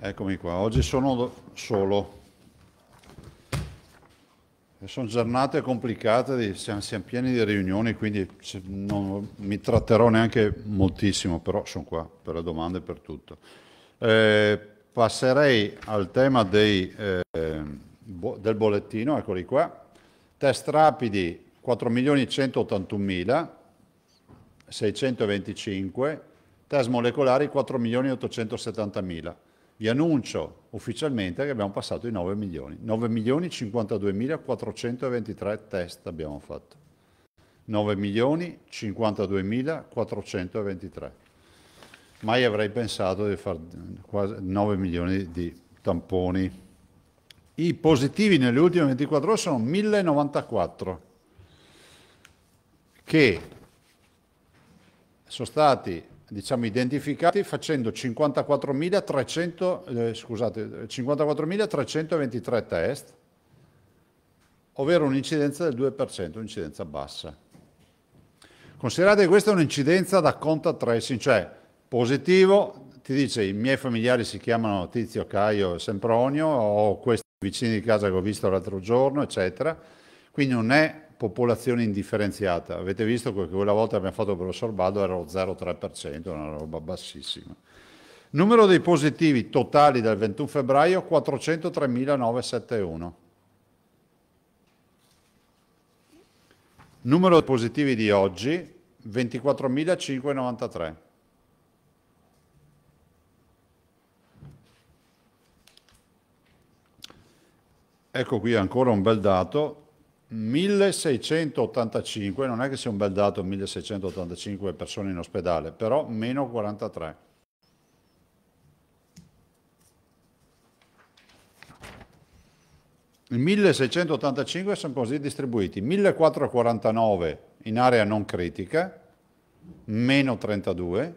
Eccomi qua, oggi sono solo. E sono giornate complicate, siamo, siamo, pieni di riunioni, quindi non mi tratterò neanche moltissimo, però sono qua per le domande e per tutto. Eh, passerei al tema dei, eh, del bollettino, eccoli qua. Test rapidi 4.181.625, test molecolari 4.870.000 vi annuncio ufficialmente che abbiamo passato i 9 milioni. 9 milioni 52.423 test abbiamo fatto. 9 milioni 52.423. Mai avrei pensato di fare 9 milioni di tamponi. I positivi nelle ultime 24 ore sono 1094, che sono stati diciamo, identificati facendo 54.300, eh, scusate, 54.323 test, ovvero un'incidenza del 2%, un'incidenza bassa. Considerate che questa è un'incidenza da contact tracing, cioè positivo, ti dice i miei familiari si chiamano Tizio, Caio Sempronio, ho questi vicini di casa che ho visto l'altro giorno, eccetera, quindi non è popolazione indifferenziata. Avete visto che quella volta abbiamo fatto per lo Sorbado era lo 0,3%, una roba bassissima. Numero dei positivi totali dal 21 febbraio 403.971. Numero dei positivi di oggi 24.593. Ecco qui ancora un bel dato, 1685, non è che sia un bel dato 1685 persone in ospedale, però meno 43. I 1685 sono così distribuiti, 1449 in area non critica, meno 32,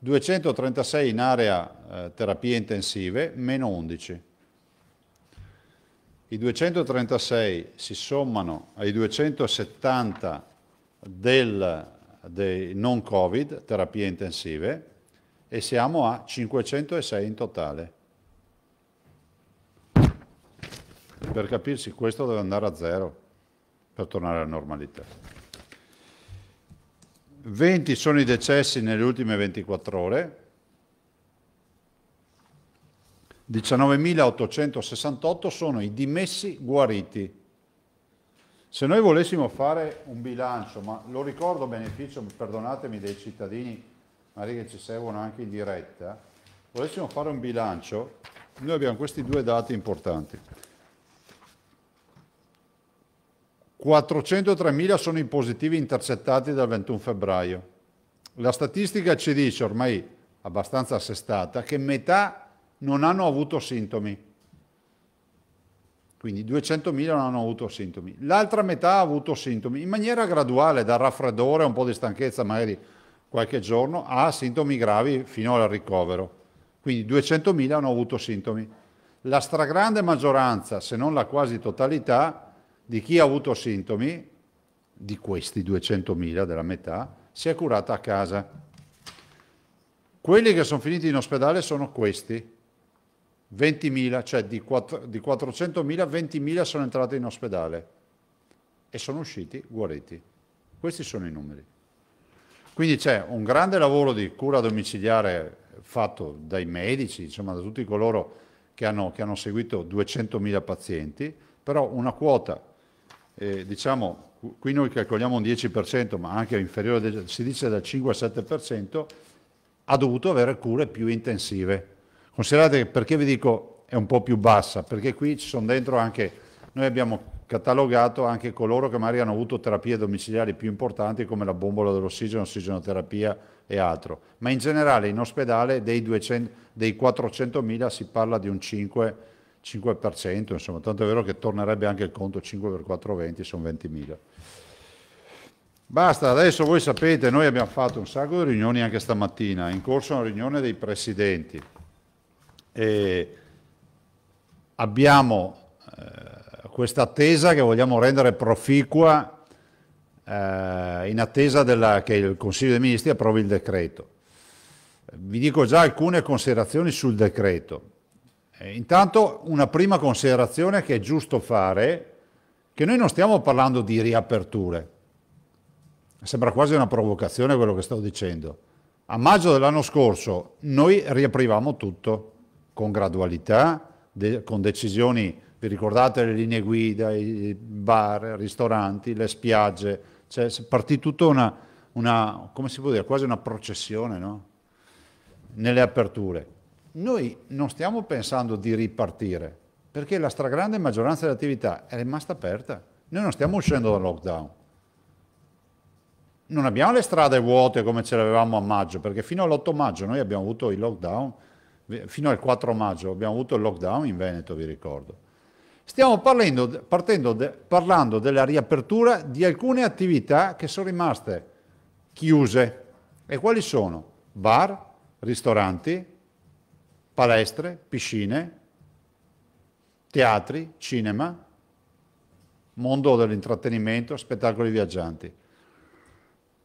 236 in area eh, terapie intensive, meno 11. I 236 si sommano ai 270 del, dei non Covid, terapie intensive, e siamo a 506 in totale. Per capirsi questo deve andare a zero per tornare alla normalità. 20 sono i decessi nelle ultime 24 ore, 19.868 sono i dimessi guariti. Se noi volessimo fare un bilancio, ma lo ricordo a beneficio, perdonatemi, dei cittadini, magari che ci seguono anche in diretta, volessimo fare un bilancio, noi abbiamo questi due dati importanti. 403.000 sono i positivi intercettati dal 21 febbraio. La statistica ci dice ormai abbastanza assestata che metà non hanno avuto sintomi. Quindi 200.000 non hanno avuto sintomi. L'altra metà ha avuto sintomi in maniera graduale, dal raffreddore, un po' di stanchezza magari qualche giorno, a sintomi gravi fino al ricovero. Quindi 200.000 hanno avuto sintomi. La stragrande maggioranza, se non la quasi totalità, di chi ha avuto sintomi, di questi 200.000, della metà, si è curata a casa. Quelli che sono finiti in ospedale sono questi, 20.000, cioè di, di 400.000, 20.000 sono entrati in ospedale e sono usciti guariti. Questi sono i numeri. Quindi c'è un grande lavoro di cura domiciliare fatto dai medici, insomma da tutti coloro che hanno, che hanno seguito 200.000 pazienti, però una quota, eh, diciamo, qui noi calcoliamo un 10%, ma anche inferiore, si dice dal 5 al 7%, ha dovuto avere cure più intensive Considerate perché vi dico è un po' più bassa, perché qui ci sono dentro anche, noi abbiamo catalogato anche coloro che magari hanno avuto terapie domiciliari più importanti come la bombola dell'ossigeno, ossigenoterapia e altro, ma in generale in ospedale dei, 200, dei 400.000 si parla di un 5%, 5% insomma, tanto è vero che tornerebbe anche il conto 5 per 4, 20, sono 20.000. Basta, adesso voi sapete, noi abbiamo fatto un sacco di riunioni anche stamattina, è in corso una riunione dei presidenti, e abbiamo eh, questa attesa che vogliamo rendere proficua eh, in attesa della, che il Consiglio dei Ministri approvi il decreto. Vi dico già alcune considerazioni sul decreto. E eh, intanto una prima considerazione che è giusto fare, che noi non stiamo parlando di riaperture. Sembra quasi una provocazione quello che sto dicendo. A maggio dell'anno scorso noi riaprivamo tutto con gradualità, de con decisioni, vi ricordate le linee guida, i bar, i ristoranti, le spiagge, cioè partì tutta una, una, come si può dire, quasi una processione no? nelle aperture. Noi non stiamo pensando di ripartire, perché la stragrande maggioranza delle attività è rimasta aperta. Noi non stiamo uscendo dal lockdown. Non abbiamo le strade vuote come ce le avevamo a maggio, perché fino all'8 maggio noi abbiamo avuto il lockdown fino al 4 maggio abbiamo avuto il lockdown in Veneto, vi ricordo. Stiamo parlando, de, parlando della riapertura di alcune attività che sono rimaste chiuse. E quali sono? Bar, ristoranti, palestre, piscine, teatri, cinema, mondo dell'intrattenimento, spettacoli viaggianti.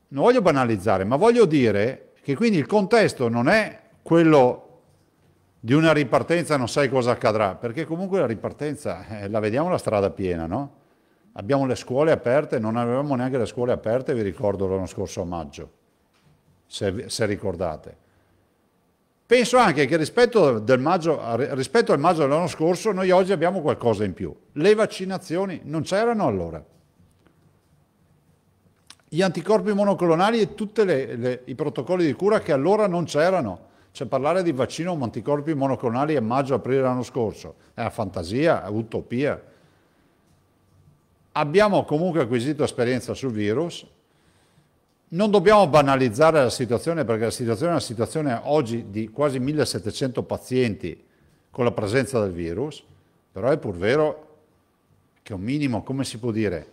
Non voglio banalizzare, ma voglio dire che quindi il contesto non è quello di una ripartenza non sai cosa accadrà, perché comunque la ripartenza eh, la vediamo la strada piena, no? Abbiamo le scuole aperte, non avevamo neanche le scuole aperte, vi ricordo l'anno scorso a maggio, se, se ricordate. Penso anche che rispetto, maggio, rispetto al maggio dell'anno scorso noi oggi abbiamo qualcosa in più. Le vaccinazioni non c'erano allora. Gli anticorpi monoclonali e tutti i protocolli di cura che allora non c'erano cioè parlare di vaccino o anticorpi monoclonali a maggio-aprile dell'anno scorso è una fantasia, è utopia. Abbiamo comunque acquisito esperienza sul virus, non dobbiamo banalizzare la situazione perché la situazione è una situazione oggi di quasi 1700 pazienti con la presenza del virus, però è pur vero che un minimo, come si può dire,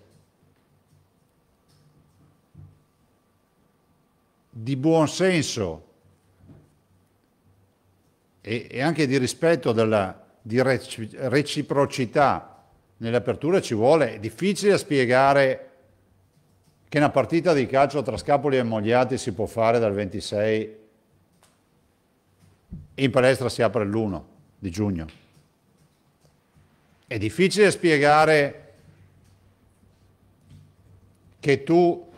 di buon senso e, e anche di rispetto della, di reciprocità nell'apertura ci vuole. È difficile spiegare che una partita di calcio tra Scapoli e Mogliati si può fare dal 26 in palestra si apre l'1 di giugno. È difficile spiegare che tu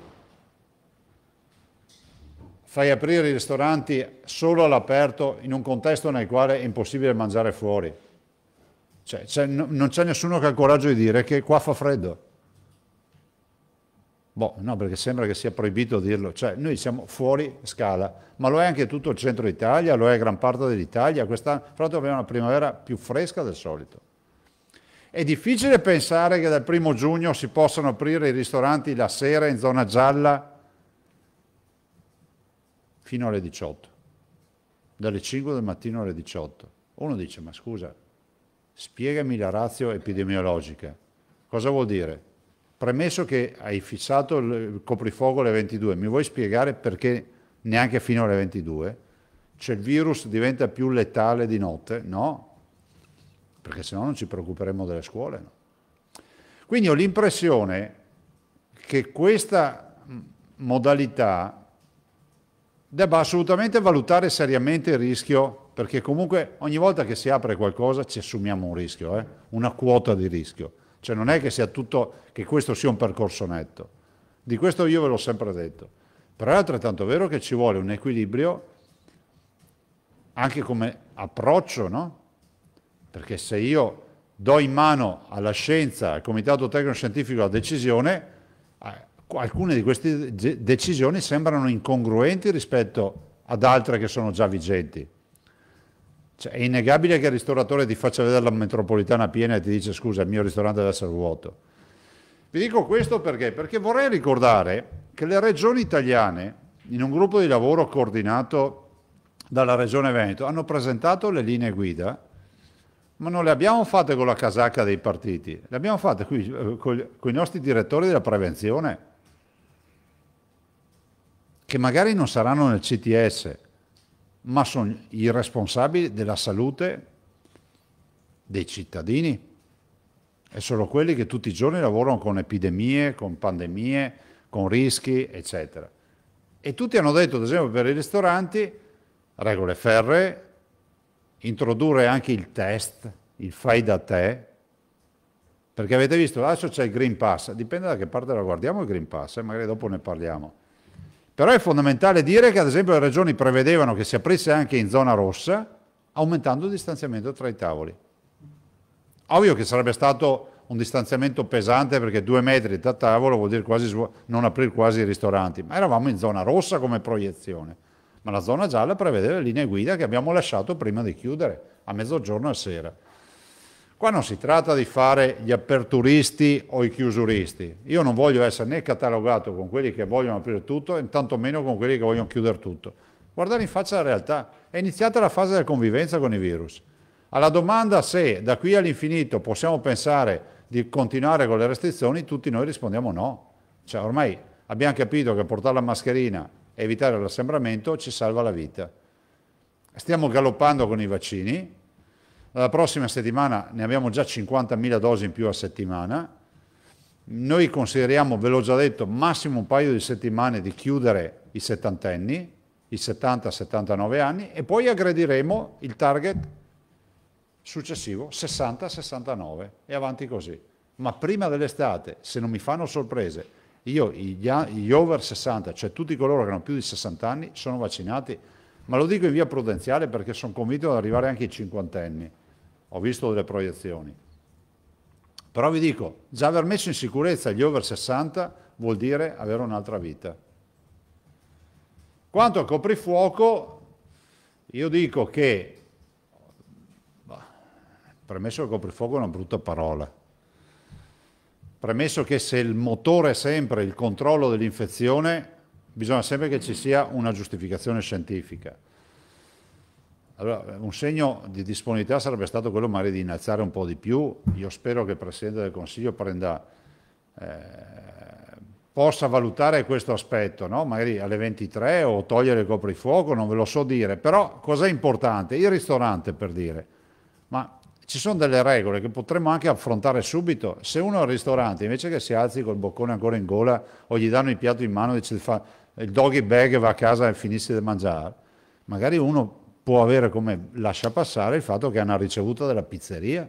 fai aprire i ristoranti solo all'aperto in un contesto nel quale è impossibile mangiare fuori. Cioè, cioè, no, non c'è nessuno che ha il coraggio di dire che qua fa freddo. Boh, no, perché sembra che sia proibito dirlo. Cioè, noi siamo fuori scala, ma lo è anche tutto il centro Italia, lo è gran parte dell'Italia. Quest'anno, fra l'altro, abbiamo una primavera più fresca del solito. È difficile pensare che dal primo giugno si possano aprire i ristoranti la sera in zona gialla fino alle 18, dalle 5 del mattino alle 18. Uno dice, ma scusa, spiegami la razio epidemiologica. Cosa vuol dire? Premesso che hai fissato il coprifuoco alle 22, mi vuoi spiegare perché neanche fino alle 22? Cioè il virus diventa più letale di notte? No, perché se no non ci preoccuperemo delle scuole. No? Quindi ho l'impressione che questa modalità debba assolutamente valutare seriamente il rischio, perché comunque ogni volta che si apre qualcosa ci assumiamo un rischio, eh? una quota di rischio. Cioè non è che, sia tutto, che questo sia un percorso netto. Di questo io ve l'ho sempre detto. Però è altrettanto vero che ci vuole un equilibrio anche come approccio, no? Perché se io do in mano alla scienza, al Comitato Tecnico Scientifico la decisione, eh, alcune di queste decisioni sembrano incongruenti rispetto ad altre che sono già vigenti. Cioè, è innegabile che il ristoratore ti faccia vedere la metropolitana piena e ti dice scusa il mio ristorante deve essere vuoto. Vi dico questo perché? Perché vorrei ricordare che le regioni italiane, in un gruppo di lavoro coordinato dalla Regione Veneto, hanno presentato le linee guida, ma non le abbiamo fatte con la casacca dei partiti, le abbiamo fatte qui, eh, con, con i nostri direttori della prevenzione che magari non saranno nel CTS, ma sono i responsabili della salute dei cittadini. E sono quelli che tutti i giorni lavorano con epidemie, con pandemie, con rischi, eccetera. E tutti hanno detto, ad esempio, per i ristoranti, regole ferre, introdurre anche il test, il fai da te, perché avete visto, adesso c'è il Green Pass, dipende da che parte la guardiamo il Green Pass, eh? magari dopo ne parliamo. Però è fondamentale dire che ad esempio le regioni prevedevano che si aprisse anche in zona rossa aumentando il distanziamento tra i tavoli. Ovvio che sarebbe stato un distanziamento pesante perché due metri da tavolo vuol dire quasi non aprire quasi i ristoranti, ma eravamo in zona rossa come proiezione, ma la zona gialla prevede le linee guida che abbiamo lasciato prima di chiudere, a mezzogiorno e a sera. Qua non si tratta di fare gli aperturisti o i chiusuristi. Io non voglio essere né catalogato con quelli che vogliono aprire tutto, e tantomeno con quelli che vogliono chiudere tutto. Guardare in faccia la realtà. È iniziata la fase della convivenza con i virus. Alla domanda se da qui all'infinito possiamo pensare di continuare con le restrizioni, tutti noi rispondiamo no. Cioè, ormai abbiamo capito che portare la mascherina e evitare l'assembramento ci salva la vita. Stiamo galoppando con i vaccini, la prossima settimana ne abbiamo già 50.000 dosi in più a settimana. Noi consideriamo, ve l'ho già detto, massimo un paio di settimane di chiudere i settantenni, i 70-79 anni, e poi aggrediremo il target successivo 60-69 e avanti così. Ma prima dell'estate, se non mi fanno sorprese, io gli, gli, over 60, cioè tutti coloro che hanno più di 60 anni, sono vaccinati, ma lo dico in via prudenziale perché sono convinto ad arrivare anche ai cinquantenni ho visto delle proiezioni. Però vi dico, già aver messo in sicurezza gli over 60 vuol dire avere un'altra vita. Quanto al coprifuoco, io dico che, premesso che coprifuoco è una brutta parola, premesso che se il motore è sempre il controllo dell'infezione, bisogna sempre che ci sia una giustificazione scientifica. Allora, un segno di disponibilità sarebbe stato quello magari di innalzare un po' di più. Io spero che il Presidente del Consiglio prenda, eh, possa valutare questo aspetto, no? magari alle 23 o togliere il coprifuoco, non ve lo so dire. Però cos'è importante? Il ristorante, per dire. Ma ci sono delle regole che potremmo anche affrontare subito. Se uno al ristorante, invece che si alzi col boccone ancora in gola o gli danno il piatto in mano e dice il doggy bag va a casa e finisce di mangiare, magari uno può avere come lascia passare il fatto che è una ricevuta della pizzeria,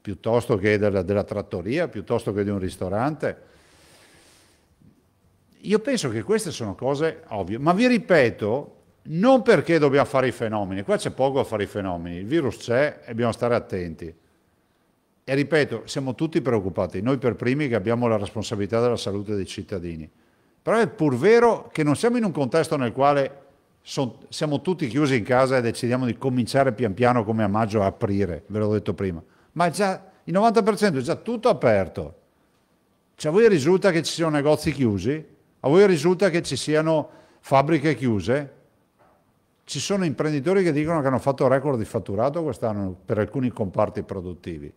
piuttosto che della, della trattoria, piuttosto che di un ristorante. Io penso che queste sono cose ovvie, ma vi ripeto, non perché dobbiamo fare i fenomeni, qua c'è poco a fare i fenomeni, il virus c'è e dobbiamo stare attenti. E ripeto, siamo tutti preoccupati, noi per primi che abbiamo la responsabilità della salute dei cittadini. Però è pur vero che non siamo in un contesto nel quale sono, siamo tutti chiusi in casa e decidiamo di cominciare pian piano come a maggio a aprire, ve l'ho detto prima, ma già il 90% è già tutto aperto. Cioè a voi risulta che ci siano negozi chiusi? A voi risulta che ci siano fabbriche chiuse? Ci sono imprenditori che dicono che hanno fatto record di fatturato quest'anno per alcuni comparti produttivi.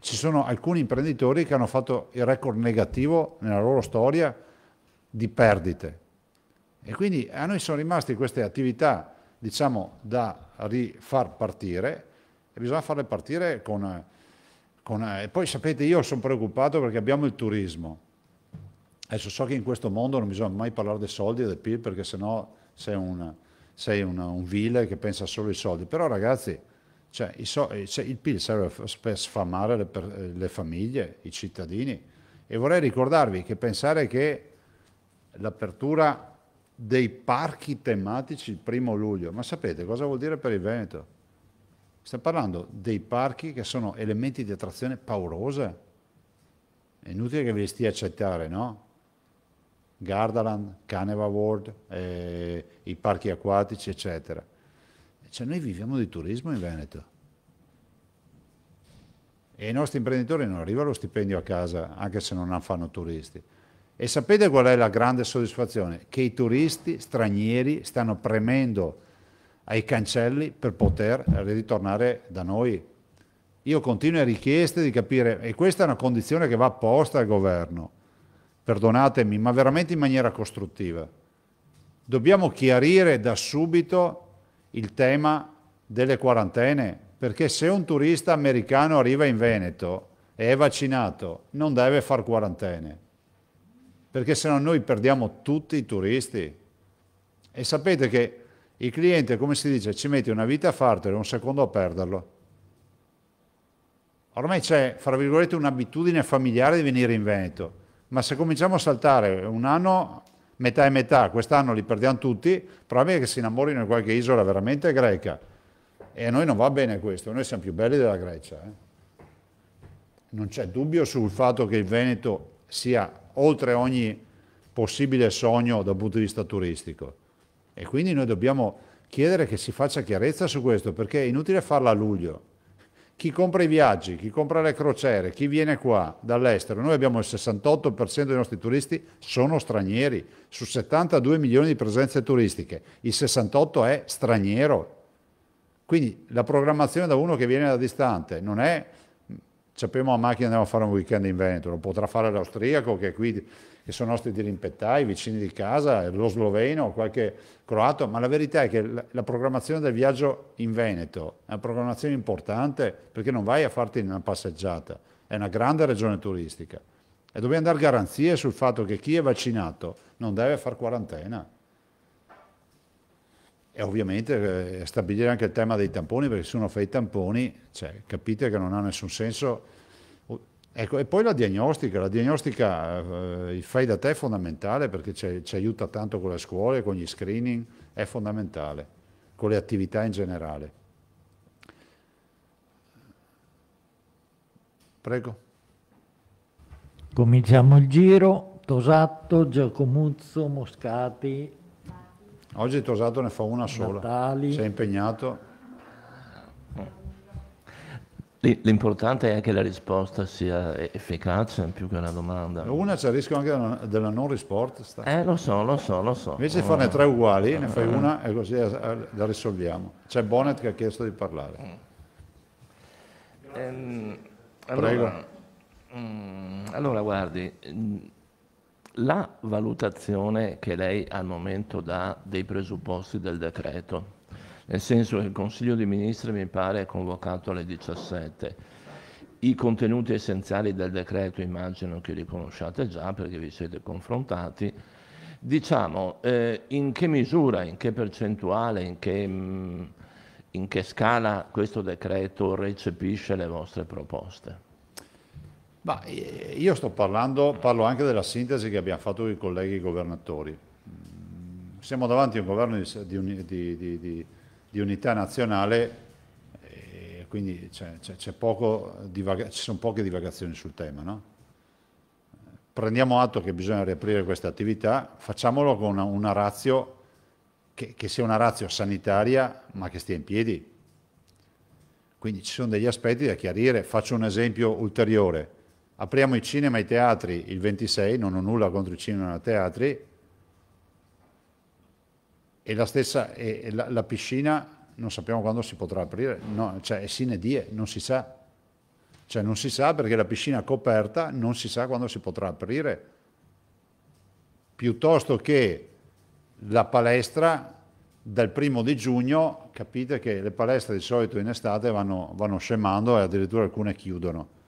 Ci sono alcuni imprenditori che hanno fatto il record negativo nella loro storia di perdite e quindi a noi sono rimaste queste attività, diciamo, da rifar partire e bisogna farle partire con... con e poi sapete, io sono preoccupato perché abbiamo il turismo. Adesso so che in questo mondo non bisogna mai parlare dei soldi e del PIL perché sennò sei, una, sei una, un vile che pensa solo ai soldi. Però ragazzi, cioè, eh, cioè il PIL serve per sfamare le, eh, le famiglie, i cittadini. E vorrei ricordarvi che pensare che l'apertura dei parchi tematici il primo luglio. Ma sapete cosa vuol dire per il Veneto? Stiamo parlando dei parchi che sono elementi di attrazione paurose. È inutile che ve li stia a accettare, no? Gardaland, Caneva World, eh, i parchi acquatici, eccetera. Cioè noi viviamo di turismo in Veneto. E i nostri imprenditori non arrivano lo stipendio a casa, anche se non fanno turisti. E sapete qual è la grande soddisfazione? Che i turisti stranieri stanno premendo ai cancelli per poter ritornare da noi. Io continuo a richieste di capire, e questa è una condizione che va apposta al governo, perdonatemi, ma veramente in maniera costruttiva. Dobbiamo chiarire da subito il tema delle quarantene, perché se un turista americano arriva in Veneto e è vaccinato, non deve fare quarantene perché sennò noi perdiamo tutti i turisti. E sapete che il cliente, come si dice, ci mette una vita a fartelo e un secondo a perderlo. Ormai c'è, fra virgolette, un'abitudine familiare di venire in Veneto, ma se cominciamo a saltare un anno metà e metà, quest'anno li perdiamo tutti, probabilmente che si innamorino in qualche isola veramente greca. E a noi non va bene questo, noi siamo più belli della Grecia. Eh? Non c'è dubbio sul fatto che il Veneto sia oltre ogni possibile sogno dal punto di vista turistico. E quindi noi dobbiamo chiedere che si faccia chiarezza su questo, perché è inutile farla a luglio. Chi compra i viaggi, chi compra le crociere, chi viene qua dall'estero, noi abbiamo il 68% dei nostri turisti sono stranieri, su 72 milioni di presenze turistiche, il 68 è straniero. Quindi la programmazione da uno che viene da distante non è Sappiamo a macchina andiamo a fare un weekend in Veneto, lo potrà fare l'austriaco che è qui che sono nostri dirimpettai, vicini di casa, lo sloveno, qualche croato, ma la verità è che la, la programmazione del viaggio in Veneto è una programmazione importante perché non vai a farti una passeggiata, è una grande regione turistica e dobbiamo dare garanzie sul fatto che chi è vaccinato non deve far quarantena. E ovviamente eh, stabilire anche il tema dei tamponi, perché se uno fa i tamponi, cioè, capite che non ha nessun senso. Ecco, e poi la diagnostica, la diagnostica eh, fai da te è fondamentale perché ci aiuta tanto con le scuole, con gli screening, è fondamentale, con le attività in generale. Prego. Cominciamo il giro. Tosatto, Giacomuzzo, Moscati, Oggi Tosato ne fa una sola. Natali. Si impegnato. L'importante è che la risposta sia efficace più che una domanda. Una c'è il rischio anche della non risposta. Eh, lo so, lo so, lo so. Invece di farne tre uguali, ne fai eh. una e così eh, la risolviamo. C'è Bonnet che ha chiesto di parlare. Mm. Ehm, Prego. Allora, mm, allora guardi mm, la valutazione che lei al momento dà dei presupposti del decreto, nel senso che il Consiglio dei Ministri mi pare è convocato alle 17. I contenuti essenziali del decreto immagino che li conosciate già perché vi siete confrontati. Diciamo eh, in che misura, in che percentuale, in che, mh, mm, in che scala questo decreto recepisce le vostre proposte. Ma eh, io sto parlando, parlo anche della sintesi che abbiamo fatto con i colleghi governatori. Mm, siamo davanti a un governo di, di, di, di unità nazionale, eh, quindi c'è, c'è divaga- ci sono poche divagazioni sul tema. No? Prendiamo atto che bisogna riaprire questa attività, facciamolo con una, una razio che, che sia una razio sanitaria, ma che stia in piedi. Quindi ci sono degli aspetti da chiarire. Faccio un esempio ulteriore apriamo i cinema e i teatri il 26, non ho nulla contro i cinema e i teatri, e la stessa e la, la, piscina non sappiamo quando si potrà aprire, no, cioè è sine die, non si sa. Cioè non si sa perché la piscina coperta non si sa quando si potrà aprire. Piuttosto che la palestra dal primo di giugno, capite che le palestre di solito in estate vanno, vanno scemando e addirittura alcune chiudono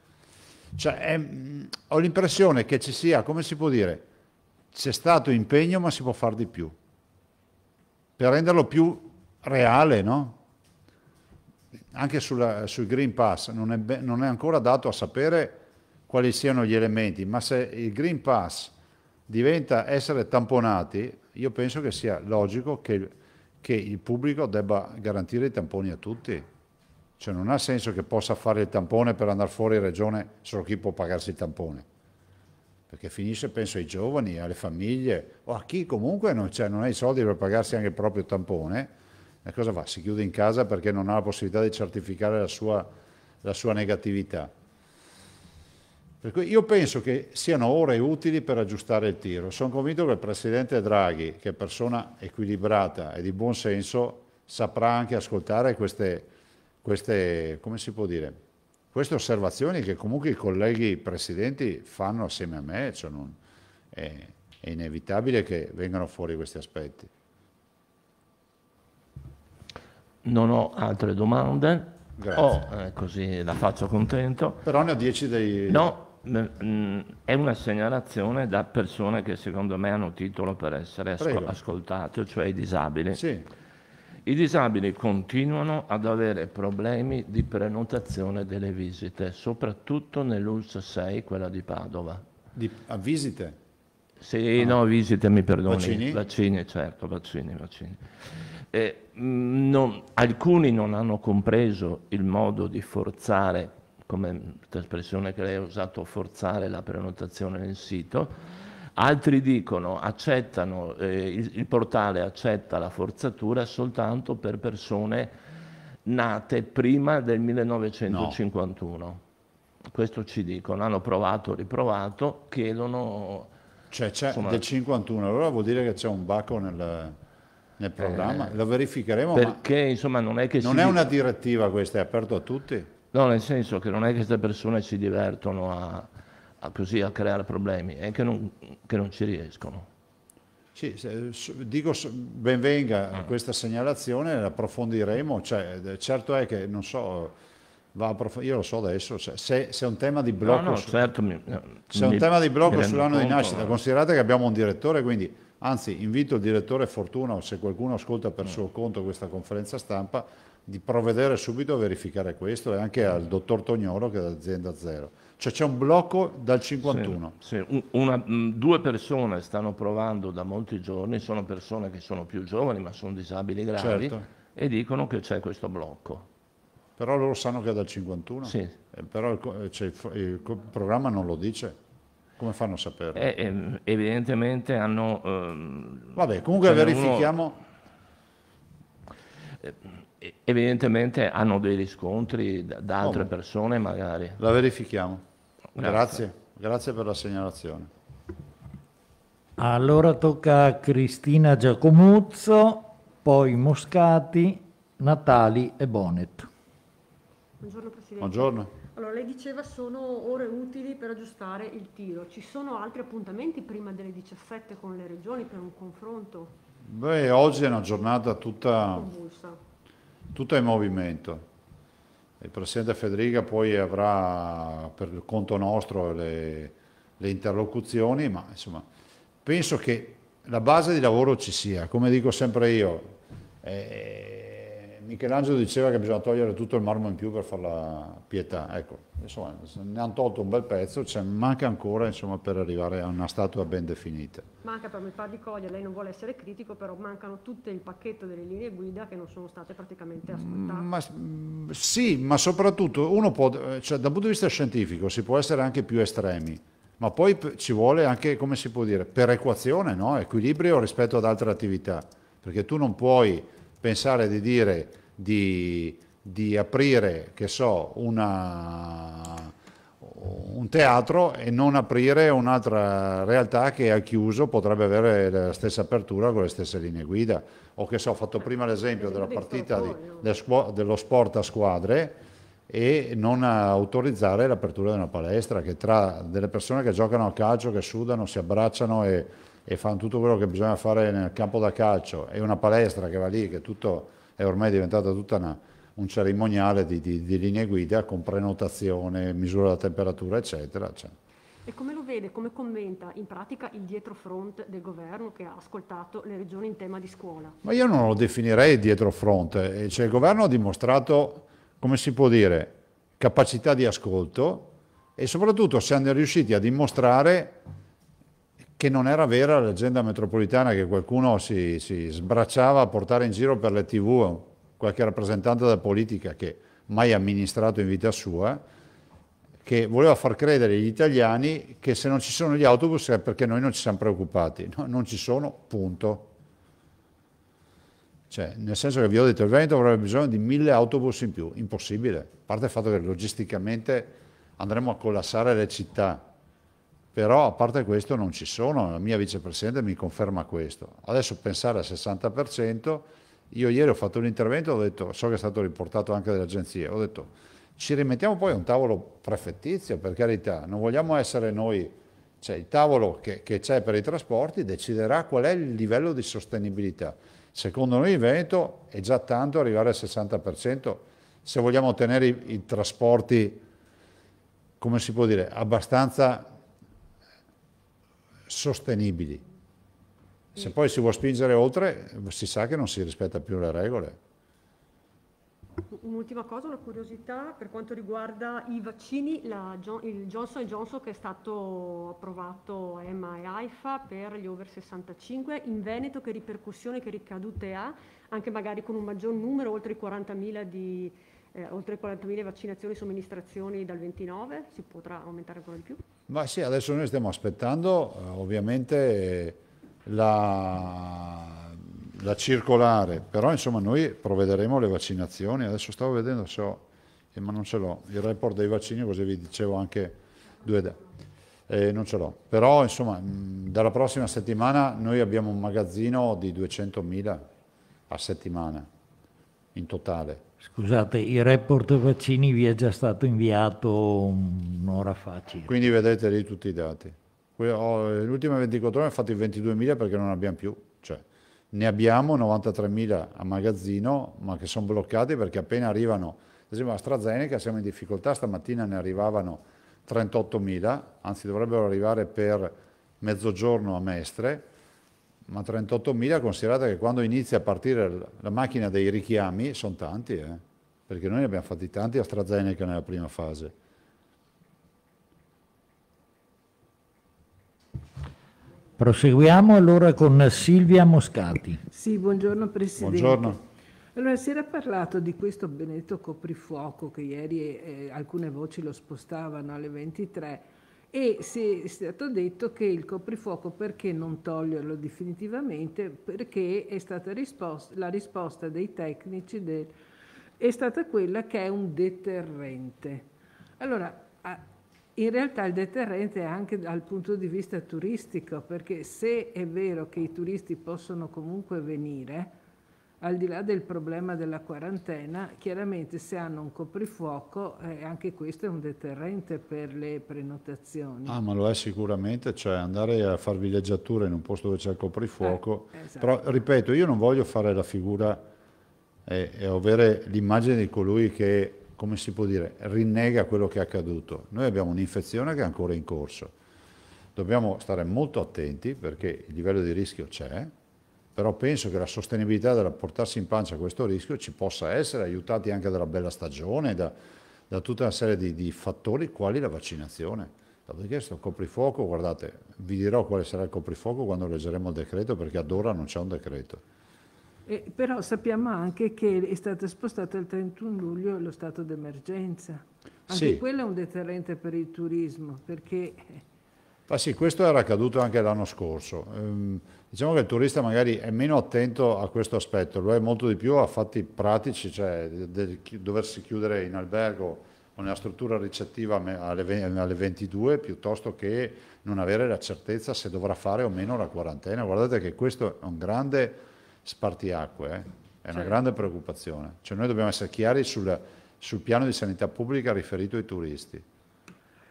cioè, è, mm, ho l'impressione che ci sia, come si può dire, c'è stato impegno ma si può fare di più, per renderlo più reale, no? Anche sulla, sul Green Pass non è, be, non è ancora dato a sapere quali siano gli elementi, ma se il Green Pass diventa essere tamponati, io penso che sia logico che, che il pubblico debba garantire i tamponi a tutti. Cioè non ha senso che possa fare il tampone per andare fuori in regione solo chi può pagarsi il tampone. Perché finisce, penso, ai giovani, alle famiglie o a chi comunque non, non ha i soldi per pagarsi anche il proprio tampone. E cosa fa? Si chiude in casa perché non ha la possibilità di certificare la sua, la sua negatività. Per cui io penso che siano ore utili per aggiustare il tiro. Sono convinto che il Presidente Draghi, che è persona equilibrata e di buon senso, saprà anche ascoltare queste queste, come si può dire, queste osservazioni che comunque i colleghi presidenti fanno assieme a me, cioè non, è, è inevitabile che vengano fuori questi aspetti. Non ho altre domande. Grazie. Oh, eh, così la faccio contento. Però ne ho 10 dei... No, mm, è una segnalazione da persone che secondo me hanno titolo per essere asco- ascoltate, cioè i disabili. Sì i disabili continuano ad avere problemi di prenotazione delle visite, soprattutto nell'ULS 6, quella di Padova. Di, a visite? Sì, ah. no, visite, mi perdoni. Vaccini? Vaccini, certo, vaccini, vaccini. Eh, mm, non, alcuni non hanno compreso il modo di forzare, come l'espressione che lei ha usato, forzare la prenotazione nel sito, Altri dicono accettano, eh, il, il portale accetta la forzatura soltanto per persone nate prima del 1951. No. Questo ci dicono, hanno provato, riprovato, chiedono... Cioè c'è insomma, del 51, allora vuol dire che c'è un baco nel, nel eh. programma, eh, lo verificheremo. Perché insomma non è che... Non è dice... una direttiva questa, è aperto a tutti? No, nel senso che non è che queste persone si divertono a così a creare problemi e che non, che non ci riescono. Sì, dico benvenga a ah. questa segnalazione, la approfondiremo, cioè, certo è che non so, va approf- io lo so adesso, cioè, se, se, è un tema di blocco, no, no, su- certo, mi, se mi, un tema di blocco sull'anno conto, di nascita, no. Eh. considerate che abbiamo un direttore, quindi anzi invito il direttore Fortuna, o se qualcuno ascolta per mm. suo conto questa conferenza stampa, di provvedere subito a verificare questo e anche al dottor Tognolo che è da zero. Cioè c'è un blocco dal 51. Sì, sì. Una, mm, due persone stanno provando da molti giorni, sono persone che sono più giovani ma sono disabili gravi certo. e dicono che c'è questo blocco. Però loro sanno che è dal 51? Sì. Eh, però il, cioè, il, programma non lo dice. Come fanno a sapere? Eh, ehm, evidentemente hanno... Ehm, Vabbè, comunque verifichiamo... Uno eh, evidentemente hanno dei riscontri da, altre oh, persone magari. La verifichiamo. Grazie. grazie, grazie per la segnalazione. Allora tocca a Cristina Giacomuzzo, poi Moscati, Natali e Bonet. Buongiorno Presidente. Buongiorno. Allora, lei diceva sono ore utili per aggiustare il tiro. Ci sono altri appuntamenti prima delle 17 con le regioni per un confronto? Beh, oggi è una giornata tutta, tutta in movimento. Il Presidente Federica poi avrà per il conto nostro le, le interlocuzioni, ma insomma penso che la base di lavoro ci sia, come dico sempre io. Eh, Michelangelo diceva che bisogna togliere tutto il marmo in più per fare la pietà, ecco, insomma, ne hanno tolto un bel pezzo, cioè manca ancora insomma, per arrivare a una statua ben definita. Manca per mi par di cogliere, lei non vuole essere critico, però mancano tutto il pacchetto delle linee guida che non sono state praticamente ascoltate. Ma, mm, sì, ma soprattutto uno può, eh, cioè, dal punto di vista scientifico si può essere anche più estremi, ma poi ci vuole anche, come si può dire, perequazione, no? equilibrio rispetto ad altre attività, perché tu non puoi pensare di dire di, di aprire, che so, una, un teatro e non aprire un'altra realtà che ha chiuso potrebbe avere la stessa apertura con le stesse linee guida. O che so, ho fatto prima l'esempio della partita di, oh. dello sport a squadre e non autorizzare l'apertura di una palestra che tra delle persone che giocano a calcio, che sudano, si abbracciano e e fanno tutto quello che bisogna fare nel campo da calcio e una palestra che va lì, che tutto è ormai diventata tutta una, un cerimoniale di, di, di, linee guida con prenotazione, misura della temperatura, eccetera. eccetera. E come lo vede, come commenta in pratica il dietro front del governo che ha ascoltato le regioni in tema di scuola? Ma io non lo definirei dietro front, eh, cioè, il governo ha dimostrato, come si può dire, capacità di ascolto e soprattutto siamo riusciti a dimostrare che non era vera l'agenda metropolitana che qualcuno si, si sbracciava a portare in giro per le tv qualche rappresentante della politica che mai amministrato in vita sua, che voleva far credere agli italiani che se non ci sono gli autobus è perché noi non ci siamo preoccupati. No, non ci sono, punto. Cioè, nel senso che vi ho detto, il Veneto avrebbe bisogno di mille autobus in più, impossibile. A parte il fatto che logisticamente andremo a collassare le città, però a parte questo non ci sono, la mia vicepresidente mi conferma questo. Adesso pensare al 60%, io ieri ho fatto un intervento, ho detto, so che è stato riportato anche dalle agenzie, ho detto ci rimettiamo poi a un tavolo prefettizio, per carità, non vogliamo essere noi, cioè il tavolo che, che c'è per i trasporti deciderà qual è il livello di sostenibilità. Secondo noi in Veneto è già tanto arrivare al 60%, se vogliamo tenere i, i trasporti, come si può dire, abbastanza sostenibili. Se poi si vuole spingere oltre, si sa che non si rispetta più le regole. Un'ultima cosa, una curiosità per quanto riguarda i vaccini, la, il Johnson Johnson che è stato approvato a EMA e AIFA per gli over 65, in Veneto che ripercussioni, che ricadute ha, anche magari con un maggior numero, oltre i 40.000 di, eh, oltre 40.000 vaccinazioni e somministrazioni dal 29, si potrà aumentare ancora di più? Ma sì, adesso noi stiamo aspettando eh, ovviamente la, la, circolare, però insomma noi provvederemo alle vaccinazioni, adesso stavo vedendo se ho, eh, ma non ce l'ho, il report dei vaccini così vi dicevo anche due date. Eh, non ce l'ho, però insomma dalla prossima settimana noi abbiamo un magazzino di 200.000 a settimana in totale Scusate, il report vaccini vi è già stato inviato un'ora fa circa. Quindi vedete lì tutti i dati. Oh, l'ultima 24 ore ho fatto i 22.000 perché non abbiamo più, cioè ne abbiamo 93.000 a magazzino ma che sono bloccati perché appena arrivano, ad esempio AstraZeneca siamo in difficoltà, stamattina ne arrivavano 38.000, anzi dovrebbero arrivare per mezzogiorno a Mestre, ma 38.000 considerate che quando inizia a partire la macchina dei richiami sono tanti, eh? perché noi ne abbiamo fatti tanti AstraZeneca nella prima fase. Proseguiamo allora con Silvia Moscati. Sì, buongiorno Presidente. Buongiorno. Allora, si era parlato di questo benedetto coprifuoco che ieri eh, alcune voci lo spostavano alle 23 e si è stato detto che il coprifuoco perché non toglierlo definitivamente? Perché è stata risposta, la risposta dei tecnici del, è stata quella che è un deterrente. Allora, in realtà il deterrente è anche dal punto di vista turistico, perché se è vero che i turisti possono comunque venire, al di là del problema della quarantena, chiaramente se hanno un coprifuoco eh, anche questo è un deterrente per le prenotazioni. Ah, ma lo è sicuramente, cioè andare a far villeggiatura in un posto dove c'è il coprifuoco. Eh, esatto. Però ripeto, io non voglio fare la figura eh, e avere l'immagine di colui che, come si può dire, rinnega quello che è accaduto. Noi abbiamo un'infezione che è ancora in corso. Dobbiamo stare molto attenti perché il livello di rischio c'è, però penso che la sostenibilità della portarsi in pancia questo rischio ci possa essere, aiutati anche dalla bella stagione, da, da tutta una serie di, di, fattori quali la vaccinazione. Dopodiché sto coprifuoco, guardate, vi dirò quale sarà il coprifuoco quando leggeremo il decreto, perché ad ora non c'è un decreto. Eh, però sappiamo anche che è stato spostato il 31 luglio lo stato d'emergenza. Anche sì. quello è un deterrente per il turismo, perché... Eh, ah sì, questo era accaduto anche l'anno scorso. Ehm, Diciamo che il turista magari è meno attento a questo aspetto, lo è molto di più a fatti pratici, cioè doversi chiudere in albergo o nella struttura ricettiva alle 22 piuttosto che non avere la certezza se dovrà fare o meno la quarantena. Guardate che questo è un grande spartiacque, eh? è una grande preoccupazione. Cioè noi dobbiamo essere chiari sul, sul piano di sanità pubblica riferito ai turisti.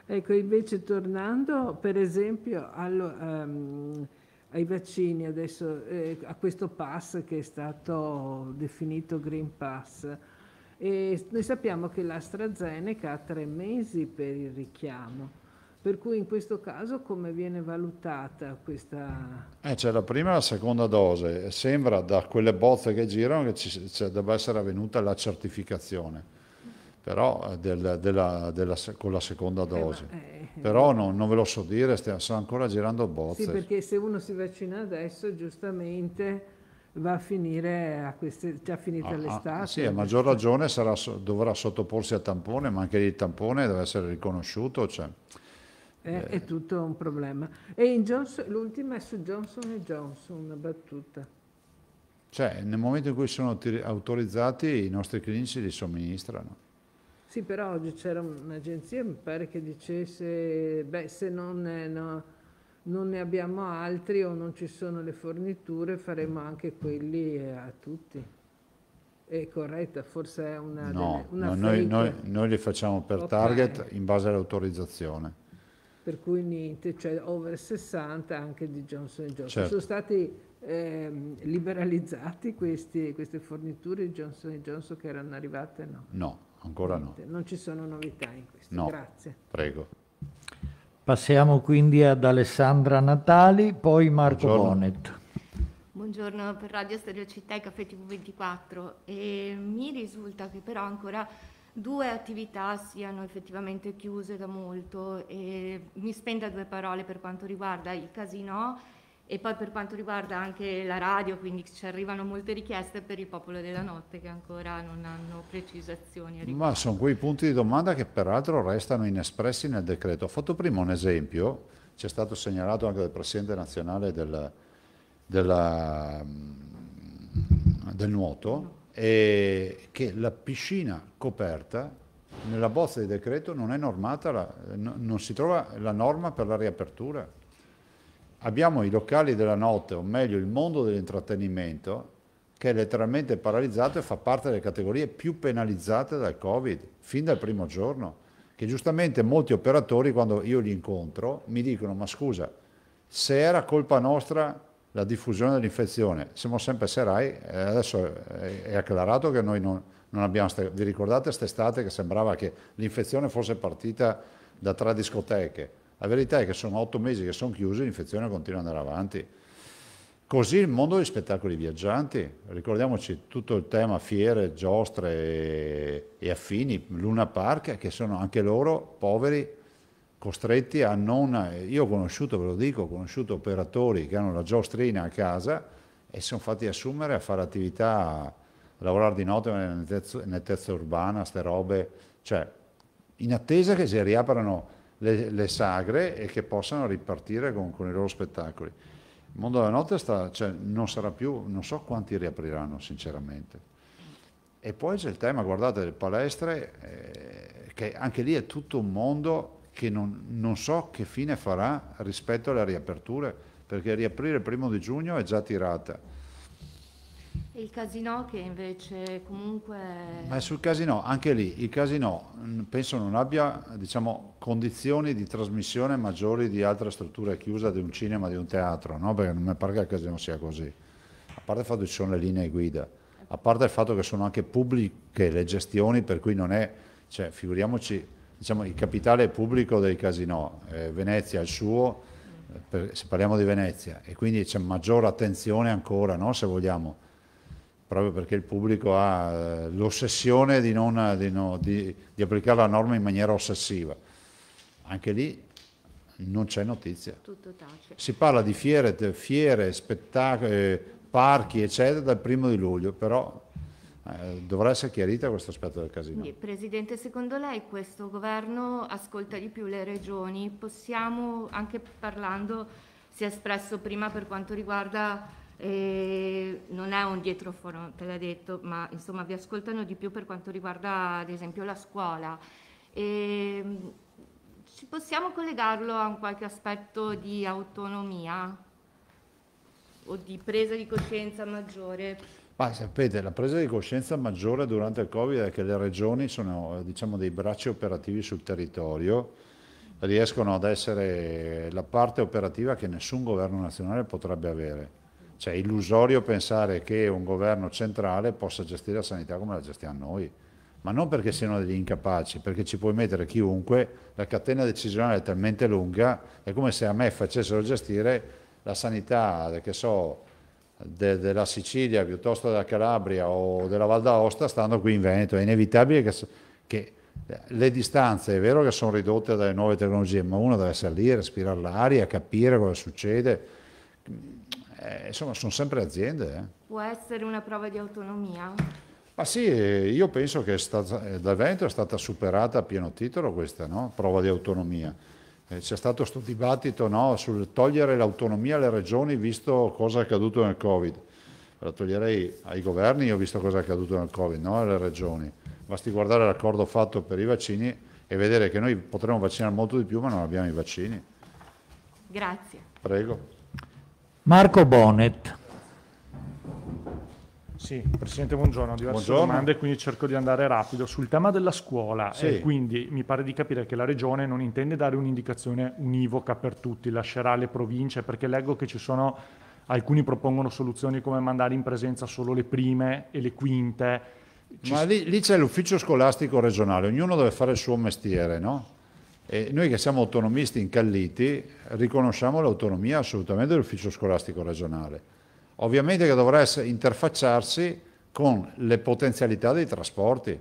Ecco, invece tornando per esempio allo, um, ai vaccini, adesso eh, a questo pass che è stato definito Green Pass. E noi sappiamo che l'AstraZeneca ha tre mesi per il richiamo. Per cui in questo caso come viene valutata questa... Eh, c'è la prima e la seconda dose. Sembra da quelle bozze che girano che ci, cioè, debba essere avvenuta la certificazione però eh, del, della, della, con la seconda eh, dose. Eh, ma, eh, però no, non ve lo so dire, sta ancora girando bozze. Sì, perché se uno si vaccina adesso, giustamente va a finire a queste, già finita ah, ah l'estate. sì, a maggior ragione sarà, dovrà sottoporsi a tampone, ma anche il tampone deve essere riconosciuto. Cioè, eh, è eh. tutto un problema. E Johnson, l'ultima è su Johnson Johnson, una battuta. Cioè, nel momento in cui sono autorizzati, i nostri clinici li somministrano. Sì, però oggi c'era un'agenzia, mi pare che dicesse, beh, se non, è, eh, no, non, ne abbiamo altri o non ci sono le forniture, faremo anche quelli eh, a tutti. È corretta, forse è una... No, una no noi, noi, noi, li facciamo per okay. target in base all'autorizzazione. Per cui niente, cioè over 60 anche di Johnson Johnson. Certo. Sono stati eh, liberalizzati questi, queste forniture di Johnson Johnson che erano arrivate? No. No Ancora no. Non ci sono novità in questo. No. Grazie. Prego. Passiamo quindi ad Alessandra Natali, poi Marco Buongiorno. Bonet. Buongiorno per Radio Stereo Città e Caffè TV24. E mi risulta che però ancora due attività siano effettivamente chiuse da molto e mi spenda due parole per quanto riguarda il casino e poi per quanto riguarda anche la radio, quindi ci arrivano molte richieste per il popolo della notte che ancora non hanno precisazioni. Ma sono quei punti di domanda che peraltro restano inespressi nel decreto. Ho fatto prima un esempio, ci è stato segnalato anche dal Presidente nazionale del, della, mm, del nuoto, no. che la piscina coperta nella bozza di decreto non è normata, la, non si trova la norma per la riapertura abbiamo i locali della notte, o meglio il mondo dell'intrattenimento, che è letteralmente paralizzato e fa parte delle categorie più penalizzate dal Covid, fin dal primo giorno, che giustamente molti operatori, quando io li incontro, mi dicono, ma scusa, se era colpa nostra la diffusione dell'infezione, siamo sempre Serai, eh, adesso è acclarato che noi non, non abbiamo, vi ricordate quest'estate che sembrava che l'infezione fosse partita da tre discoteche, la verità è che sono otto mesi che sono chiusi, l'infezione continua ad andare avanti. Così il mondo degli spettacoli viaggianti, ricordiamoci tutto il tema fiere, giostre e, e affini, Luna Park, che sono anche loro poveri, costretti a non... Io ho conosciuto, ve lo dico, ho conosciuto operatori che hanno la giostrina a casa e si sono fatti assumere a fare attività, a lavorare di notte nella nettezza urbana, queste robe, cioè in attesa che si riaprano le, le sagre e che possano ripartire con, con, i loro spettacoli. Il mondo della notte sta, cioè, non sarà più, non so quanti riapriranno sinceramente. E poi c'è il tema, guardate, delle palestre, eh, che anche lì è tutto un mondo che non, non, so che fine farà rispetto alle riaperture, perché riaprire il primo di giugno è già tirata e il casino che invece comunque... Ma sul casino, anche lì, il casino mm, penso non abbia diciamo, condizioni di trasmissione maggiori di altre strutture chiuse, di un cinema, di un teatro, no? perché non mi pare che il casino sia così. A parte il fatto che ci sono le linee guida, a parte il fatto che sono anche pubbliche le gestioni, per cui non è, cioè figuriamoci, diciamo, il capitale pubblico del casino, eh, Venezia è il suo, eh, per, se parliamo di Venezia, e quindi c'è maggiore attenzione ancora, no? se vogliamo proprio perché il pubblico ha eh, l'ossessione di, non, di, no, di, di applicare la norma in maniera ossessiva. Anche lì non c'è notizia. Si parla di fiere, fiere spettacoli, eh, parchi, eccetera, dal primo di luglio, però eh, dovrà essere chiarita questo aspetto del casino. Presidente, secondo lei questo governo ascolta di più le regioni? Possiamo, anche parlando, si è espresso prima per quanto riguarda eh, non è un dietro foro, te l'ha detto, ma insomma vi ascoltano di più per quanto riguarda ad esempio la scuola. E, ci possiamo collegarlo a un qualche aspetto di autonomia o di presa di coscienza maggiore? Ma sapete, la presa di coscienza maggiore durante il Covid è che le regioni sono diciamo, dei bracci operativi sul territorio, riescono ad essere la parte operativa che nessun governo nazionale potrebbe avere. Cioè è illusorio pensare che un governo centrale possa gestire la sanità come la gestiamo noi, ma non perché siano degli incapaci, perché ci puoi mettere chiunque, la catena decisionale è talmente lunga, è come se a me facessero gestire la sanità, eh, che so, de, della Sicilia piuttosto della Calabria o della Val d'Aosta stando qui in Veneto. È inevitabile che, che eh, le distanze è vero che sono ridotte dalle nuove tecnologie, ma uno deve salire, respirare l'aria, capire cosa succede eh, insomma, sono sempre aziende. Eh. Può essere una prova di autonomia? Ma sì, io penso che eh, dal vento è stata superata a pieno titolo questa no? prova di autonomia. Eh, c'è stato questo dibattito no? sul togliere l'autonomia alle regioni visto cosa è accaduto nel Covid. La toglierei ai governi, io ho visto cosa è accaduto nel Covid, non alle regioni. Basti guardare l'accordo fatto per i vaccini e vedere che noi potremmo vaccinare molto di più ma non abbiamo i vaccini. Grazie. Prego. Marco Bonet. Sì, Presidente, buongiorno. diverse buongiorno. domande, quindi cerco di andare rapido. Sul tema della scuola, sì. eh, quindi mi pare di capire che la Regione non intende dare un'indicazione univoca per tutti, lascerà le province, perché leggo che ci sono, alcuni propongono soluzioni come mandare in presenza solo le prime e le quinte. Ci... Ma lì, lì c'è l'ufficio scolastico regionale, ognuno deve fare il suo mestiere, no? E noi che siamo autonomisti incalliti riconosciamo l'autonomia assolutamente dell'ufficio scolastico regionale. Ovviamente che dovrà interfacciarsi con le potenzialità dei trasporti,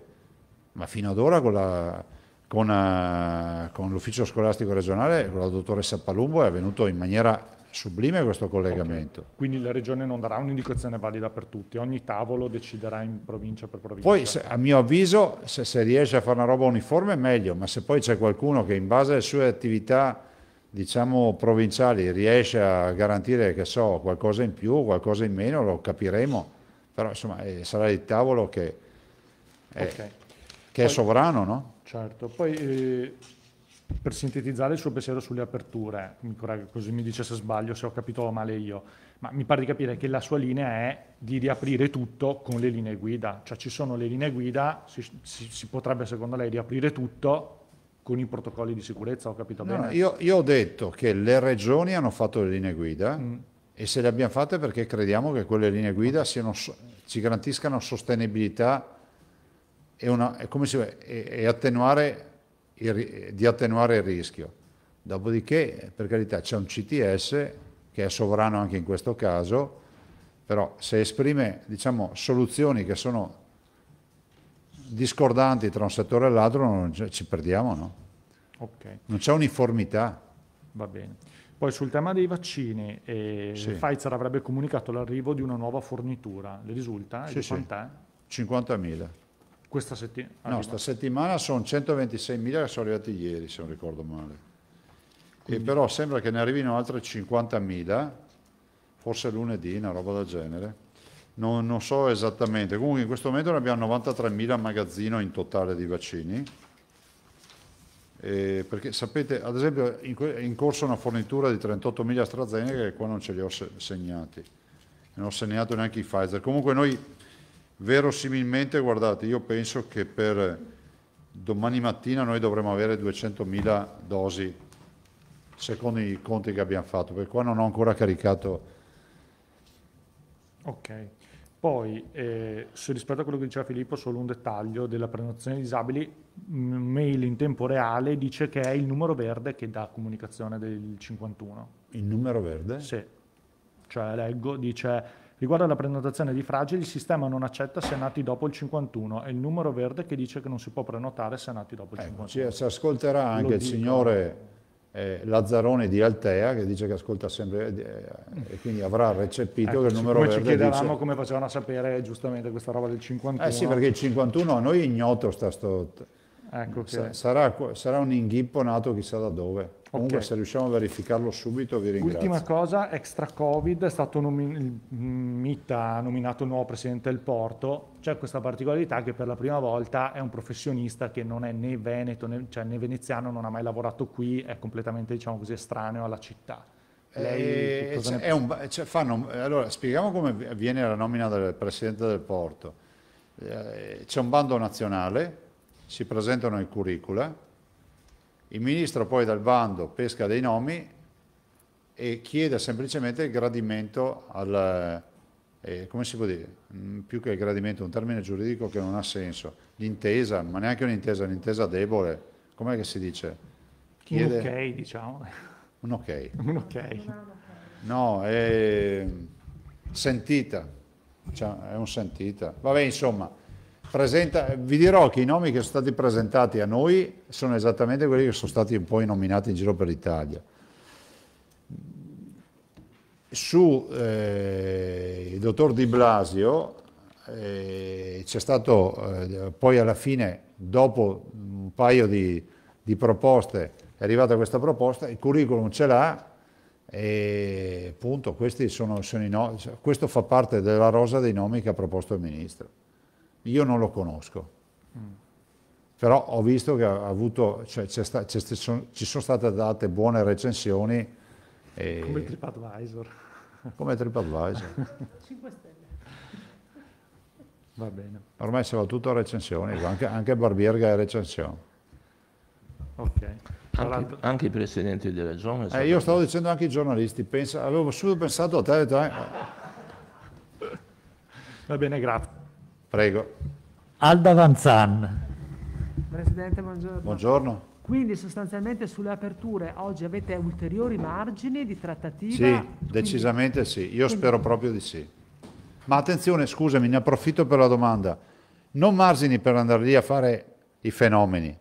ma fino ad ora con, la, con, eh, con l'ufficio scolastico regionale, con la dottoressa Palumbo, è avvenuto in maniera Sublime questo collegamento. Okay. Quindi la regione non darà un'indicazione valida per tutti, ogni tavolo deciderà in provincia per provincia. Poi se, a mio avviso se si riesce a fare una roba uniforme è meglio, ma se poi c'è qualcuno che in base alle sue attività diciamo provinciali riesce a garantire che so qualcosa in più, o qualcosa in meno, lo capiremo, però insomma eh, sarà il tavolo che è, okay. che poi, è sovrano, no? Certo, poi eh per sintetizzare il suo pensiero sulle aperture, così mi dice se sbaglio, se ho capito male io, ma mi pare di capire che la sua linea è di riaprire tutto con le linee guida, cioè ci sono le linee guida, si, si, si potrebbe secondo lei riaprire tutto con i protocolli di sicurezza, ho capito no, bene? Io, io, ho detto che le regioni hanno fatto le linee guida mm. e se le abbiamo fatte perché crediamo che quelle linee guida siano, ci garantiscano sostenibilità e, una, e, si, e, e attenuare il, di attenuare il rischio. Dopodiché, per carità, c'è un CTS che è sovrano anche in questo caso, però se esprime diciamo, soluzioni che sono discordanti tra un settore e l'altro ci perdiamo, no? okay. Non c'è uniformità. Va bene. Poi sul tema dei vaccini, eh, sì. Pfizer avrebbe comunicato l'arrivo di una nuova fornitura. Le risulta? Sì, sì. 50.000. Questa settimana? No, questa settimana sono 126.000 che sono arrivati ieri, se non ricordo male. Quindi. E però sembra che ne arrivino altre 50.000, forse lunedì, una roba del genere. Non, non, so esattamente. Comunque in questo momento ne abbiamo 93.000 magazzino in totale di vaccini. E perché sapete, ad esempio, in, in corso una fornitura di 38.000 AstraZeneca e qua non ce li ho segnati. Non ho segnato neanche i Pfizer. Comunque noi Verosimilmente, guardate, io penso che per domani mattina noi dovremo avere 200.000 dosi, secondo i conti che abbiamo fatto, perché qua non ho ancora caricato. Ok. Poi, eh, rispetto a quello che diceva Filippo, solo un dettaglio della prenotazione dei disabili, mail in tempo reale dice che è il numero verde che dà comunicazione del 51. Il numero verde? Sì. Cioè, leggo, dice Riguardo alla prenotazione di fragili, il sistema non accetta se nati dopo il 51, è il numero verde che dice che non si può prenotare se nati dopo il eh, 51. Si, ascolterà anche il signore eh, Lazzarone di Altea che dice che ascolta sempre eh, e quindi avrà recepito che il eh, numero verde Poi ci chiedevamo dice... come facevano a sapere giustamente questa roba del 51. Eh sì, perché il 51 a noi è ignoto sta sto Ecco che... sarà, sarà, un inghippo nato chissà da dove. Okay. Comunque se riusciamo a verificarlo subito vi ringrazio. Ultima cosa, extra Covid, è stato nomi- Mita nominato nuovo presidente del porto, c'è questa particolarità che per la prima volta è un professionista che non è né veneto né, cioè, né veneziano, non ha mai lavorato qui, è completamente diciamo così estraneo alla città. Lei, eh, cioè, ne... un, cioè, fanno, allora, spieghiamo come avviene la nomina del presidente del porto. Eh, c'è un bando nazionale si presentano i curricula, il ministro poi dal bando pesca dei nomi e chiede semplicemente il gradimento al, eh, eh come si può dire, mm, più che il gradimento, un termine giuridico che non ha senso, l'intesa, ma neanche un'intesa, un'intesa debole, com'è che si dice? Chiede... Un ok, diciamo. Un ok. Un ok. No, è sentita, cioè, è un sentita. Vabbè, insomma, Presenta, vi dirò che i nomi che sono stati presentati a noi sono esattamente quelli che sono stati poi nominati in giro per l'Italia. Su eh, il dottor Di Blasio eh, c'è stato eh, poi alla fine, dopo un paio di, di proposte, è arrivata questa proposta, il curriculum ce l'ha, e appunto sono, sono no, questo fa parte della rosa dei nomi che ha proposto il Ministro. Io non lo conosco. Mm. Però ho visto che ha avuto, cioè, sta, sono, ci sono state date buone recensioni. E... Come TripAdvisor. Come TripAdvisor. 5 stelle. Va bene. Ormai si va tutto a recensioni, anche, anche Barbierga è recensione. Ok. Anche, anche, i presidenti di regione. Eh, io stavo dicendo anche i giornalisti, pensa, avevo subito pensato a te. Eh. Va bene, grazie. Prego. Alda Vanzan. Presidente, buongiorno. Buongiorno. Quindi sostanzialmente sulle aperture oggi avete ulteriori margini di trattativa? Sì, decisamente sì, io quindi... spero proprio di sì. Ma attenzione, scusami, ne approfitto per la domanda. Non margini per andare lì a fare i fenomeni,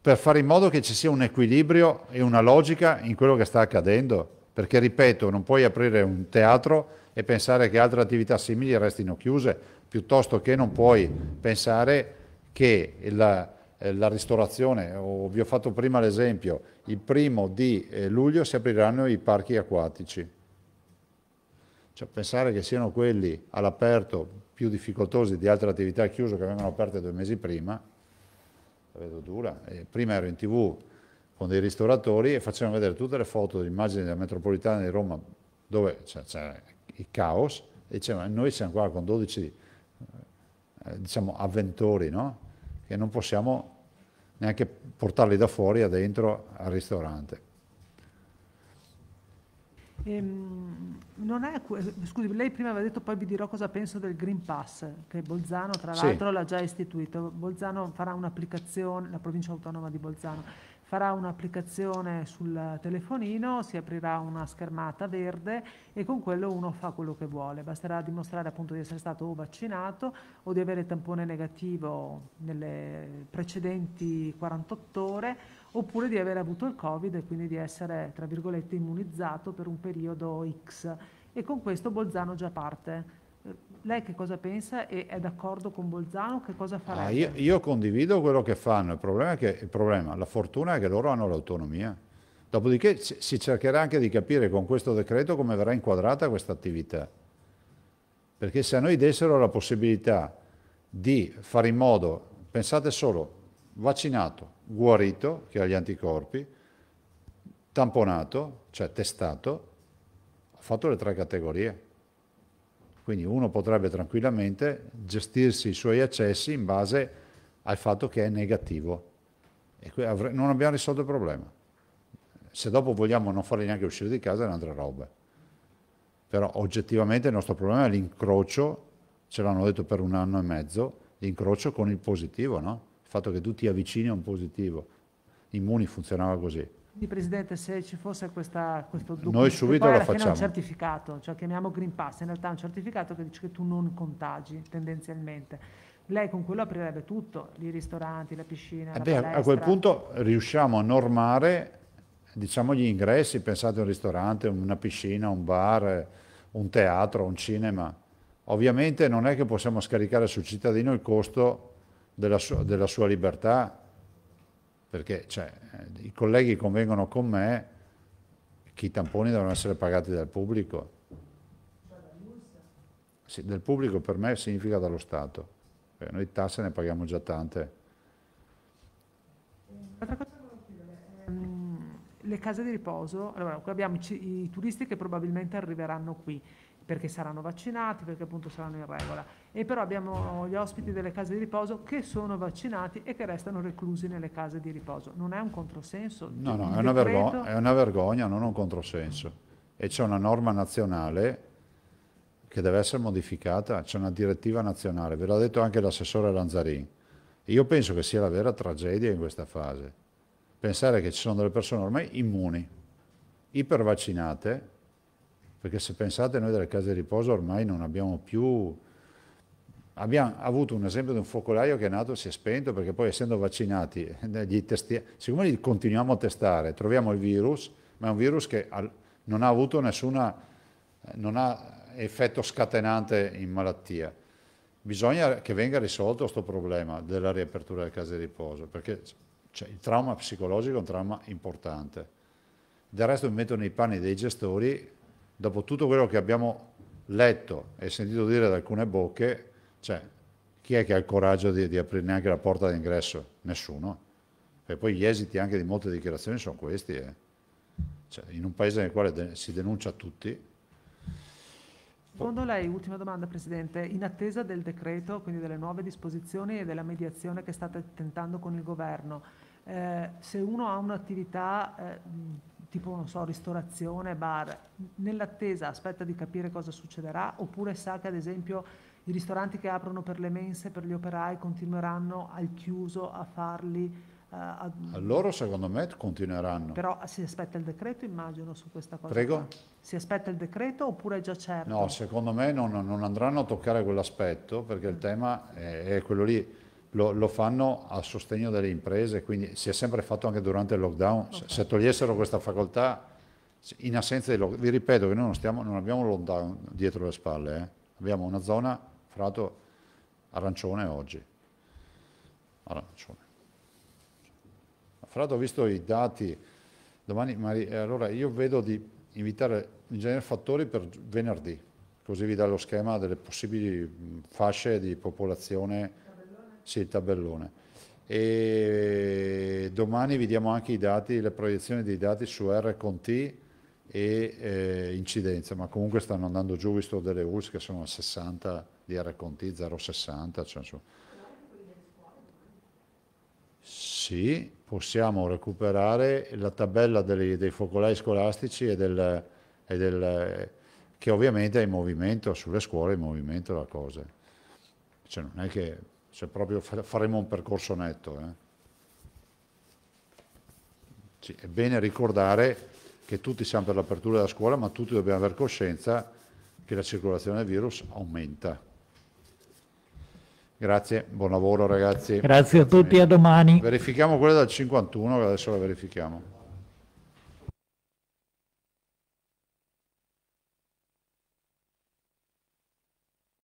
per fare in modo che ci sia un equilibrio e una logica in quello che sta accadendo. Perché, ripeto, non puoi aprire un teatro e pensare che altre attività simili restino chiuse piuttosto che non puoi pensare che la, eh, la ristorazione, o vi ho fatto prima l'esempio, il primo di eh, luglio si apriranno i parchi acquatici. Cioè, pensare che siano quelli all'aperto più difficoltosi di altre attività chiuse che vengono aperte due mesi prima, la vedo dura. Eh, prima ero in tv con dei ristoratori e facevano vedere tutte le foto, le immagini della metropolitana di Roma dove c'era il caos e dicevano noi siamo qua con 12 eh, diciamo, avventori, no? che non possiamo neanche portarli da fuori a dentro al ristorante. Ehm, è, scusi, lei prima aveva detto, poi vi dirò cosa penso del Green Pass, che Bolzano tra l'altro sì. l'ha già istituito. Bolzano farà un'applicazione, la provincia autonoma di Bolzano farà un'applicazione sul telefonino, si aprirà una schermata verde e con quello uno fa quello che vuole. Basterà dimostrare appunto di essere stato o vaccinato o di avere tampone negativo nelle precedenti 48 ore oppure di aver avuto il Covid e quindi di essere, tra virgolette, immunizzato per un periodo X. E con questo Bolzano già parte lei che cosa pensa e è d'accordo con Bolzano? Che cosa farà? Ah, io, io, condivido quello che fanno, il problema, è che, il problema, la fortuna è che loro hanno l'autonomia. Dopodiché si cercherà anche di capire con questo decreto come verrà inquadrata questa attività. Perché se a noi dessero la possibilità di fare in modo, pensate solo, vaccinato, guarito, che ha gli anticorpi, tamponato, cioè testato, ha fatto le tre categorie quindi uno potrebbe tranquillamente gestirsi i suoi accessi in base al fatto che è negativo. E non abbiamo risolto il problema. Se dopo vogliamo non farli neanche uscire di casa è un'altra roba. Però oggettivamente il nostro problema è l'incrocio, ce l'hanno detto per un anno e mezzo, l'incrocio con il positivo, no? Il fatto che tu ti avvicini a un positivo. Immuni funzionava così. Quindi Presidente, se ci fosse questa, questo dubbio, noi subito lo facciamo. un certificato, cioè chiamiamo Green Pass, in realtà è un certificato che dice che tu non contagi tendenzialmente. Lei con quello aprirebbe tutto, i ristoranti, la piscina. Vabbè, la palestra. a quel punto riusciamo a normare diciamo, gli ingressi, pensate a un ristorante, una piscina, un bar, un teatro, un cinema. Ovviamente non è che possiamo scaricare sul cittadino il costo della sua, della sua libertà perché cioè, eh, i colleghi convengono con me che i tamponi devono essere pagati dal pubblico. Sì, del pubblico per me significa dallo Stato, perché noi tasse ne paghiamo già tante. Altra cosa ehm, le case di riposo, allora abbiamo i, i turisti che probabilmente arriveranno qui perché saranno vaccinati, perché appunto saranno in regola e però abbiamo gli ospiti delle case di riposo che sono vaccinati e che restano reclusi nelle case di riposo. Non è un controsenso? No, no, è, una vergogna, è una, vergogna, non un controsenso. E c'è una norma nazionale che deve essere modificata, c'è una direttiva nazionale, ve l'ha detto anche l'assessore Lanzarin. Io penso che sia la vera tragedia in questa fase. Pensare che ci sono delle persone ormai immuni, ipervaccinate, perché se pensate noi delle case di riposo ormai non abbiamo più abbiamo avuto un esempio di un focolaio che è nato e si è spento perché poi essendo vaccinati, eh, testi- siccome li continuiamo a testare, troviamo il virus, ma è un virus che non ha avuto nessuna, eh, non ha effetto scatenante in malattia. Bisogna che venga risolto questo problema della riapertura delle case di riposo, perché cioè, il trauma psicologico è un trauma importante. Del resto mi metto nei panni dei gestori, dopo tutto quello che abbiamo letto e sentito dire da alcune bocche, cioè, chi è che ha il coraggio di, di aprire neanche la porta d'ingresso? Nessuno. E poi gli esiti anche di molte dichiarazioni sono questi. Eh. Cioè, in un paese nel quale de- si denuncia tutti. Secondo lei, ultima domanda Presidente, in attesa del decreto, quindi delle nuove disposizioni e della mediazione che state tentando con il Governo, eh, se uno ha un'attività eh, tipo, non so, ristorazione, bar, nell'attesa aspetta di capire cosa succederà oppure sa che ad esempio i ristoranti che aprono per le mense, per gli operai, continueranno al chiuso a farli eh, a... a... loro secondo me continueranno. Però si aspetta il decreto, immagino, su questa cosa. Prego. Qua. Si aspetta il decreto oppure è già certo? No, secondo me non, non andranno a toccare quell'aspetto perché il mm. tema è, è quello lì. Lo, lo, fanno a sostegno delle imprese, quindi si è sempre fatto anche durante il lockdown. Okay. Se, se togliessero questa facoltà, in assenza di lockdown, vi ripeto che noi non, stiamo, non abbiamo lockdown dietro le spalle, eh. abbiamo una zona fra l'altro arancione oggi. Arancione. Fra l'altro ho visto i dati, domani, Maria, eh, allora io vedo di invitare l'ingegnere Fattori per venerdì, così vi dà lo schema delle possibili fasce di popolazione. Tabellone. Sì, il tabellone. E domani vi diamo anche i dati, le proiezioni dei dati su R con T e eh, incidenza, ma comunque stanno andando giù, visto delle URSS che sono a 60 di RCT 060, cioè, sì, possiamo recuperare la tabella dei, dei focolai scolastici e del, e del, che ovviamente è in movimento, sulle scuole è in movimento la cosa. Cioè non è che cioè proprio faremo un percorso netto. Eh. Sì, è bene ricordare che tutti siamo per l'apertura della scuola, ma tutti dobbiamo avere coscienza che la circolazione del virus aumenta. Grazie, buon lavoro ragazzi. Grazie a tutti, a domani. Verifichiamo quella del 51, adesso la verifichiamo.